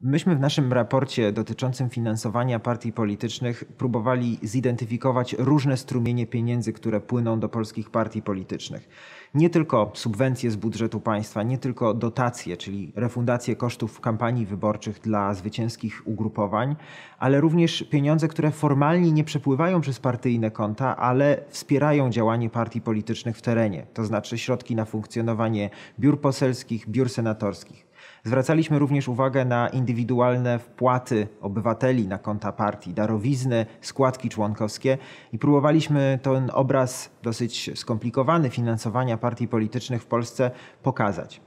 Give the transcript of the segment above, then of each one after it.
Myśmy w naszym raporcie dotyczącym finansowania partii politycznych próbowali zidentyfikować różne strumienie pieniędzy, które płyną do polskich partii politycznych. Nie tylko subwencje z budżetu państwa, nie tylko dotacje, czyli refundacje kosztów kampanii wyborczych dla zwycięskich ugrupowań, ale również pieniądze, które formalnie nie przepływają przez partyjne konta, ale wspierają działanie partii politycznych w terenie, to znaczy środki na funkcjonowanie biur poselskich, biur senatorskich. Zwracaliśmy również uwagę na indywidualne wpłaty obywateli na konta partii, darowizny, składki członkowskie i próbowaliśmy ten obraz dosyć skomplikowany finansowania partii politycznych w Polsce pokazać.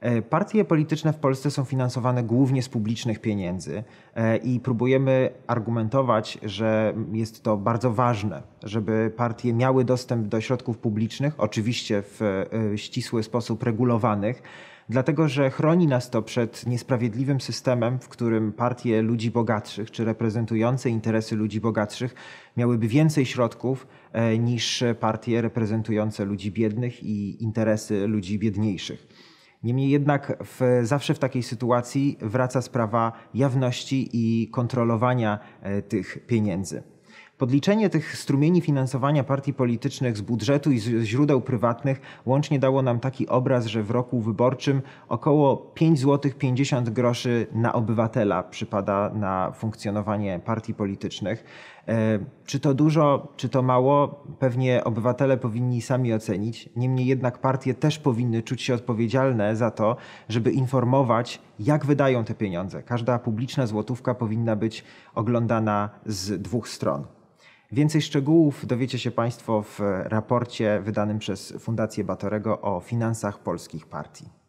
E, partie polityczne w Polsce są finansowane głównie z publicznych pieniędzy e, i próbujemy argumentować, że jest to bardzo ważne, żeby partie miały dostęp do środków publicznych, oczywiście w e, ścisły sposób regulowanych dlatego że chroni nas to przed niesprawiedliwym systemem, w którym partie ludzi bogatszych czy reprezentujące interesy ludzi bogatszych miałyby więcej środków e, niż partie reprezentujące ludzi biednych i interesy ludzi biedniejszych. Niemniej jednak w, zawsze w takiej sytuacji wraca sprawa jawności i kontrolowania e, tych pieniędzy. Podliczenie tych strumieni finansowania partii politycznych z budżetu i z źródeł prywatnych łącznie dało nam taki obraz, że w roku wyborczym około 5,50 zł groszy na obywatela przypada na funkcjonowanie partii politycznych. E, czy to dużo, czy to mało, pewnie obywatele powinni sami ocenić. Niemniej jednak partie też powinny czuć się odpowiedzialne za to, żeby informować, jak wydają te pieniądze. Każda publiczna złotówka powinna być oglądana z dwóch stron. Więcej szczegółów dowiecie się Państwo w raporcie wydanym przez Fundację Batorego o finansach polskich partii.